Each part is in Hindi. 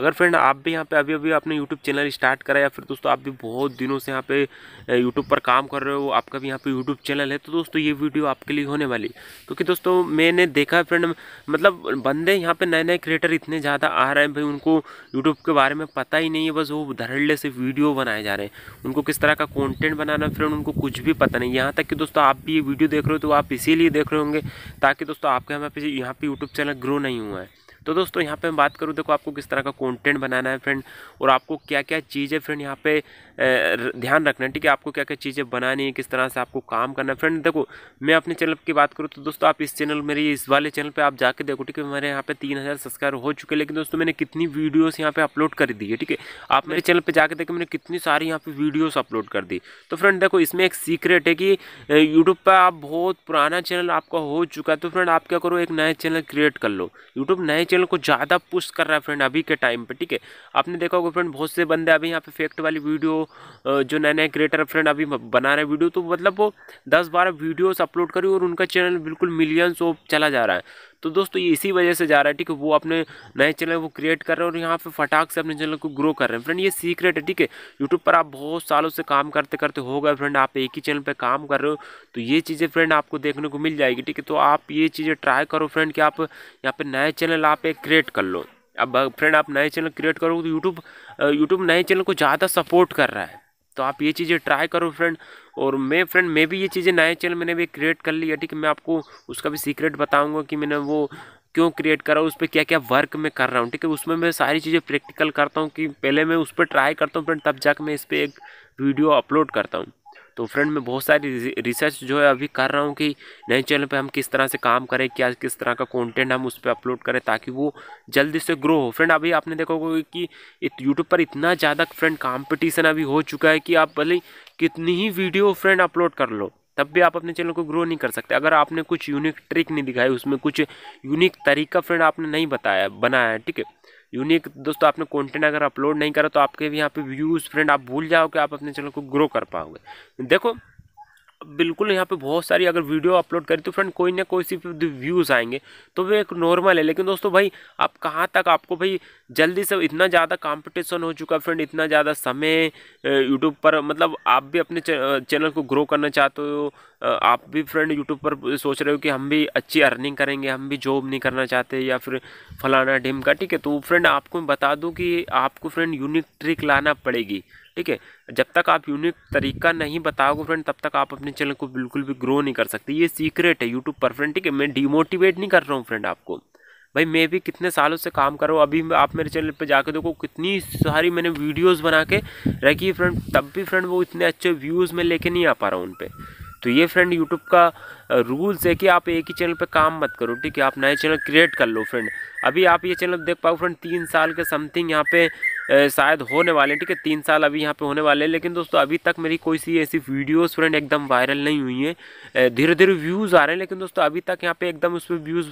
अगर फ्रेंड आप भी यहाँ पे अभी अभी आपने यूट्यूब चैनल स्टार्ट करा या फिर दोस्तों आप भी बहुत दिनों से यहाँ पे यूट्यूब पर काम कर रहे हो आपका भी यहाँ पे यूट्यूब चैनल है तो दोस्तों ये वीडियो आपके लिए होने वाली क्योंकि दोस्तों मैंने देखा फ्रेंड मतलब बंदे यहाँ पर नए नए क्रिएटर इतने ज़्यादा आ रहे हैं भाई उनको यूट्यूब के बारे में पता ही नहीं है बस वो धड़ल्ले से वीडियो बनाए जा रहे हैं उनको किस तरह का कॉन्टेंट बनाना फ्रेंड उनको कुछ भी पता नहीं यहाँ तक कि दोस्तों आप भी ये वीडियो देख रहे हो तो आप इसीलिए देख रहे होंगे ताकि दोस्तों आपके यहाँ पे यहाँ पे यूट्यूब चैनल ग्रो नहीं हुआ है तो दोस्तों यहाँ पे मैं बात करूँ देखो आपको किस तरह का कंटेंट बनाना है फ्रेंड और आपको क्या क्या चीज़ें फ्रेंड यहाँ पे ध्यान रखना है ठीक है आपको क्या क्या चीज़ें बनानी है किस तरह से आपको काम करना है फ्रेंड देखो मैं अपने चैनल की बात करूँ तो दोस्तों आप इस चैनल मेरी इस वाले चैनल पर आप जाके देखो ठीक है मेरे यहाँ पर तीन सब्सक्राइबर हो चुके लेकिन दोस्तों मैंने कितनी वीडियोज़ यहाँ पर अपलोड कर दी है ठीक है आप मेरे चैनल पर जाकर देखो मैंने कितनी सारी यहाँ पर वीडियोज़ अपलोड कर दी तो फ्रेंड देखो इसमें एक सीक्रेट है कि यूट्यूब पर आप बहुत पुराना चैनल आपका हो चुका है तो फ्रेंड आप क्या करो एक नया चैनल क्रिएट कर लो यूट्यूब नए चैनल को ज़्यादा पुश कर रहा है फ्रेंड अभी के टाइम पे ठीक है आपने देखा होगा फ्रेंड बहुत से बंदे अभी यहाँ पे फेक्ट वाली वीडियो जो नए नए क्रिएटर फ्रेंड अभी बना रहे वीडियो तो मतलब वो दस बारह वीडियोज़ अपलोड करी और उनका चैनल बिल्कुल मिलियंस ऑफ चला जा रहा है तो दोस्तों ये इसी वजह से जा रहा है ठीक है वो अपने नए चैनल को क्रिएट कर रहे हैं और यहाँ पे फटाक से अपने चैनल को ग्रो कर रहे हैं फ्रेंड ये सीक्रेट है ठीक है यूट्यूब पर आप बहुत सालों से काम करते करते हो गए फ्रेंड आप एक ही चैनल पर काम कर रहे हो तो ये चीज़ें फ्रेंड आपको देखने को मिल जाएगी ठीक है तो आप ये चीज़ें ट्राई करो फ्रेंड कि आप यहाँ पर नए चैनल आप एक क्रिएट कर लो अब फ्रेंड आप नए चैनल क्रिएट करोगे तो यूट्यूब यूट्यूब नए चैनल को ज़्यादा सपोर्ट कर रहा है तो आप ये चीज़ें ट्राई करो फ्रेंड और मैं फ्रेंड मैं भी ये चीज़ें नए चैनल मैंने भी क्रिएट कर लिया ठीक है मैं आपको उसका भी सीक्रेट बताऊँगा कि मैंने वो क्यों क्रिएट करा उस पर क्या क्या वर्क मैं कर रहा हूँ ठीक है उसमें मैं सारी चीज़ें प्रैक्टिकल करता हूँ कि पहले मैं उस पर ट्राई करता हूँ फ्रेंड तब जाकर मैं इस पर एक वीडियो अपलोड करता हूँ तो फ्रेंड मैं बहुत सारी रिसर्च जो है अभी कर रहा हूँ कि नए चैनल पे हम किस तरह से काम करें क्या किस तरह का कंटेंट हम उस पर अपलोड करें ताकि वो जल्दी से ग्रो हो फ्रेंड अभी आपने देखा होगा कि यूट्यूब पर इतना ज़्यादा फ्रेंड कॉम्पिटिशन अभी हो चुका है कि आप भले कितनी ही वीडियो फ्रेंड अपलोड कर लो तब भी आप अपने चैनल को ग्रो नहीं कर सकते अगर आपने कुछ यूनिक ट्रिक नहीं दिखाई उसमें कुछ यूनिक तरीका फ्रेंड आपने नहीं बताया बनाया है ठीक है यूनिक दोस्तों आपने कंटेंट अगर अपलोड नहीं करा तो आपके भी यहाँ पे व्यूज़ फ्रेंड आप भूल जाओ कि आप अपने चैनल को ग्रो कर पाओगे देखो बिल्कुल यहाँ पे बहुत सारी अगर वीडियो अपलोड करी तो फ्रेंड कोई ना कोई सी व्यूज़ आएंगे तो वो एक नॉर्मल है लेकिन दोस्तों भाई आप कहाँ तक आपको भाई जल्दी से इतना ज़्यादा कंपटीशन हो चुका है फ्रेंड इतना ज़्यादा समय यूट्यूब पर मतलब आप भी अपने चैनल को ग्रो करना चाहते हो आप भी फ्रेंड यूट्यूब पर सोच रहे हो कि हम भी अच्छी अर्निंग करेंगे हम भी जॉब नहीं करना चाहते या फिर फलाना ढिमका का ठीक है तो फ्रेंड आपको मैं बता दूँ कि आपको फ्रेंड यूनिक ट्रिक लाना पड़ेगी ठीक है जब तक आप यूनिक तरीका नहीं बताओगे फ्रेंड तब तक आप अपने चैनल को बिल्कुल भी ग्रो नहीं कर सकते ये सीक्रेट है यूट्यूब पर फ्रेंड ठीक है मैं डिमोटिवेट नहीं कर रहा हूँ फ्रेंड आपको भाई मैं भी कितने सालों से काम कर रहा हूँ अभी आप मेरे चैनल पर जाकर देखो कितनी सारी मैंने वीडियोज़ बना के रखी है फ्रेंड तब भी फ्रेंड वो इतने अच्छे व्यूज़ में लेके नहीं आ पा रहा हूँ उन पर तो ये फ्रेंड यूट्यूब का रूल्स है कि आप एक ही चैनल पे काम मत करो ठीक है आप नए चैनल क्रिएट कर लो फ्रेंड अभी आप ये चैनल देख पाओ फ्रेंड तीन साल के समथिंग यहाँ पे शायद होने वाले हैं ठीक है तीन साल अभी यहाँ पे होने वाले हैं लेकिन दोस्तों अभी तक मेरी कोई सी ऐसी वीडियोस फ्रेंड एकदम वायरल नहीं हुई है धीरे धीरे व्यूज़ आ रहे हैं लेकिन दोस्तों अभी तक यहाँ पे एकदम उस पर व्यूज़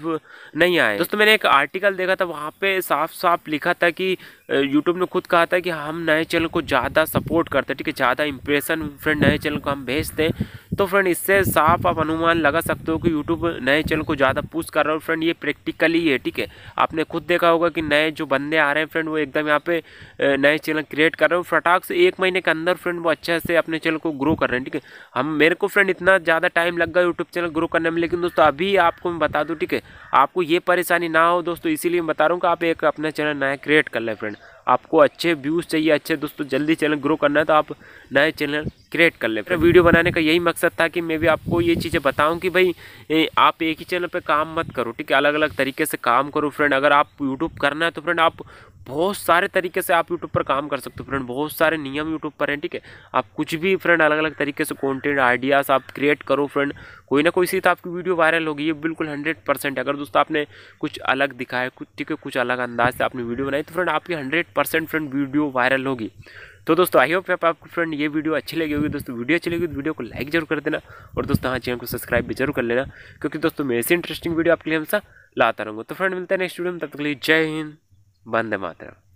नहीं आए दोस्तों मैंने एक आर्टिकल देखा था वहाँ पर साफ साफ लिखा था कि यूट्यूब ने खुद कहा था कि हम नए चैनल को ज़्यादा सपोर्ट करते हैं ठीक है ज़्यादा इंप्रेशन फ्रेंड नए चैनल को हम भेजते हैं तो फ्रेंड इससे साफ आप अनुमान लगा सकते हो कि यूट्यूब नए चैनल को ज़्यादा पुश कर रहा हो फ्रेंड ये प्रैक्टिकली है ठीक है आपने खुद देखा होगा कि नए जो बंदे आ रहे हैं फ्रेंड वो एकदम यहाँ पे नए चैनल क्रिएट कर रहे हो फटाक से एक महीने के अंदर फ्रेंड वो अच्छे से अपने चैनल को ग्रो कर रहे हैं ठीक है हम मेरे को फ्रेंड इतना ज़्यादा टाइम लग गया यूट्यूब चैनल ग्रो करने में लेकिन दोस्तों अभी आपको मैं बता दूँ ठीक है आपको ये परेशानी ना हो दोस्तों इसीलिए मैं बता रहा हूँ कि आप एक अपना चैनल नया क्रिएट कर लें फ्रेंड आपको अच्छे व्यूज़ चाहिए अच्छे दोस्तों जल्दी चैनल ग्रो करना है तो आप नए चैनल क्रिएट कर ले वीडियो बनाने का यही मकसद था कि मैं भी आपको ये चीज़ें बताऊं कि भाई आप एक ही चैनल पे काम मत करो ठीक है अलग अलग तरीके से काम करो फ्रेंड अगर आप यूट्यूब करना है तो फ्रेंड आप बहुत सारे तरीके से आप यूट्यूब पर काम कर सकते हो फ्रेंड बहुत सारे नियम यूट्यूब पर हैं ठीक है आप कुछ भी फ्रेंड अलग अलग तरीके से कॉन्टेंट आइडियाज़ आप क्रिएट करो फ्रेंड कोई ना कोई सी तो आपकी वीडियो वायरल होगी ये बिल्कुल हंड्रेड परसेंट अगर दोस्तों आपने कुछ अलग दिखाया कुछ ठीक है कुछ अलग अंदाज से आपने वीडियो बनाई तो फ्रेंड आपकी hundred percent friend video viral होगी तो दोस्तों आई होप आपको फ्रेंड ये वीडियो अच्छी लगी होगी दोस्तों वीडियो अच्छी लगी तो वीडियो को लाइक जरूर कर देना और दोस्तों हाँ चैनल को सब्सक्राइब भी जरूर कर लेना क्योंकि दोस्तों मैं ऐसी इंटरेस्टिंग वीडियो आपके लिए हमेशा लाता रहूँगा तो फ्रेंड मिलता है नेक्स्ट वीडियो में तब तक के लिए जय हिंद बंदे मातरम